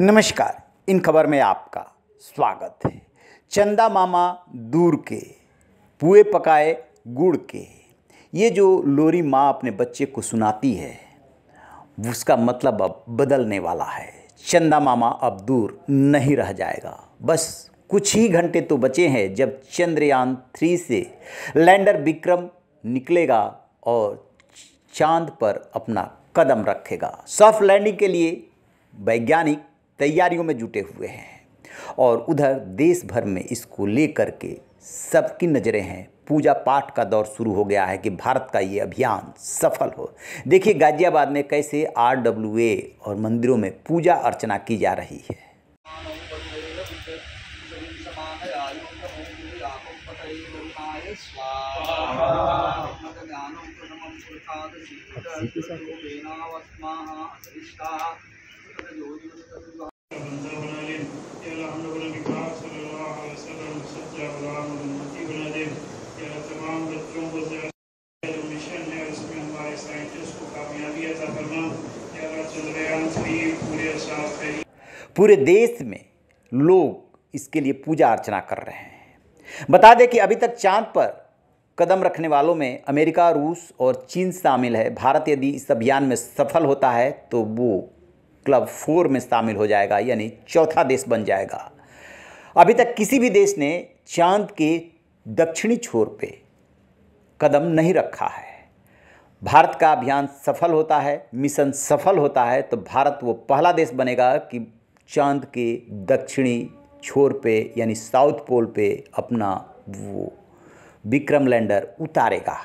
नमस्कार इन खबर में आपका स्वागत है चंदा मामा दूर के पुए पकाए गुड़ के ये जो लोरी माँ अपने बच्चे को सुनाती है उसका मतलब अब बदलने वाला है चंदा मामा अब दूर नहीं रह जाएगा बस कुछ ही घंटे तो बचे हैं जब चंद्रयान थ्री से लैंडर विक्रम निकलेगा और चांद पर अपना कदम रखेगा सॉफ्ट लैंडिंग के लिए वैज्ञानिक तैयारियों में जुटे हुए हैं और उधर देश भर में इसको लेकर के सबकी नज़रें हैं पूजा पाठ का दौर शुरू हो गया है कि भारत का ये अभियान सफल हो देखिए गाजियाबाद में कैसे आर और मंदिरों में पूजा अर्चना की जा रही है पूरे देश में लोग इसके लिए पूजा अर्चना कर रहे हैं बता दें कि अभी तक चांद पर कदम रखने वालों में अमेरिका रूस और चीन शामिल है भारत यदि इस अभियान में सफल होता है तो वो क्लब फोर में शामिल हो जाएगा यानी चौथा देश बन जाएगा अभी तक किसी भी देश ने चांद के दक्षिणी छोर पे कदम नहीं रखा है भारत का अभियान सफल होता है मिशन सफल होता है तो भारत वो पहला देश बनेगा कि चांद के दक्षिणी छोर पे यानी साउथ पोल पे अपना वो विक्रम लैंडर उतारेगा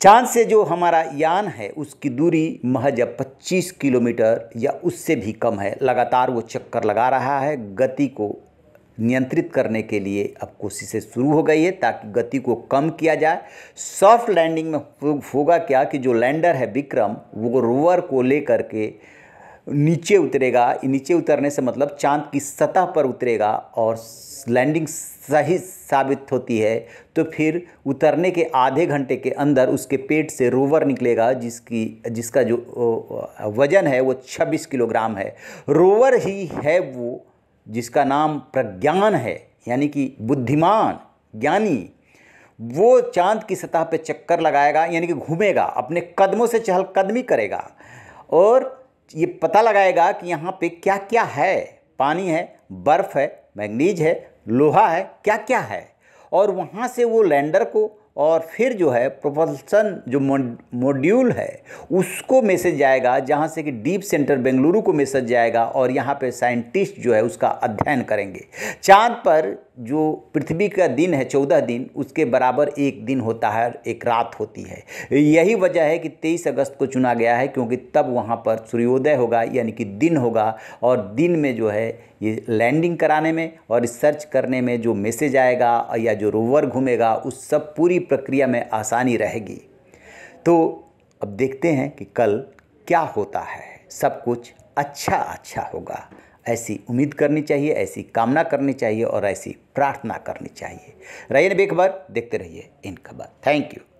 चांद से जो हमारा यान है उसकी दूरी महज 25 किलोमीटर या उससे भी कम है लगातार वो चक्कर लगा रहा है गति को नियंत्रित करने के लिए अब कोशिशें शुरू हो गई है ताकि गति को कम किया जाए सॉफ्ट लैंडिंग में होगा क्या कि जो लैंडर है विक्रम वो रोवर को लेकर के नीचे उतरेगा नीचे उतरने से मतलब चांद की सतह पर उतरेगा और लैंडिंग सही साबित होती है तो फिर उतरने के आधे घंटे के अंदर उसके पेट से रोवर निकलेगा जिसकी जिसका जो वज़न है वो 26 किलोग्राम है रोवर ही है वो जिसका नाम प्रज्ञान है यानी कि बुद्धिमान ज्ञानी वो चांद की सतह पे चक्कर लगाएगा यानी कि घूमेगा अपने कदमों से चहलकदमी करेगा और ये पता लगाएगा कि यहाँ पे क्या क्या है पानी है बर्फ़ है मैग्नीज है लोहा है क्या क्या है और वहाँ से वो लैंडर को और फिर जो है प्रोपल्सन जो मॉड्यूल है उसको मैसेज जाएगा जहाँ से कि डीप सेंटर बेंगलुरु को मैसेज जाएगा और यहाँ पे साइंटिस्ट जो है उसका अध्ययन करेंगे चाँद पर जो पृथ्वी का दिन है चौदह दिन उसके बराबर एक दिन होता है एक रात होती है यही वजह है कि तेईस अगस्त को चुना गया है क्योंकि तब वहाँ पर सूर्योदय होगा यानी कि दिन होगा और दिन में जो है ये लैंडिंग कराने में और रिसर्च करने में जो मैसेज आएगा या जो रोवर घूमेगा उस सब पूरी प्रक्रिया में आसानी रहेगी तो अब देखते हैं कि कल क्या होता है सब कुछ अच्छा अच्छा होगा ऐसी उम्मीद करनी चाहिए ऐसी कामना करनी चाहिए और ऐसी प्रार्थना करनी चाहिए रहिए बेखबर देखते रहिए इन खबर थैंक यू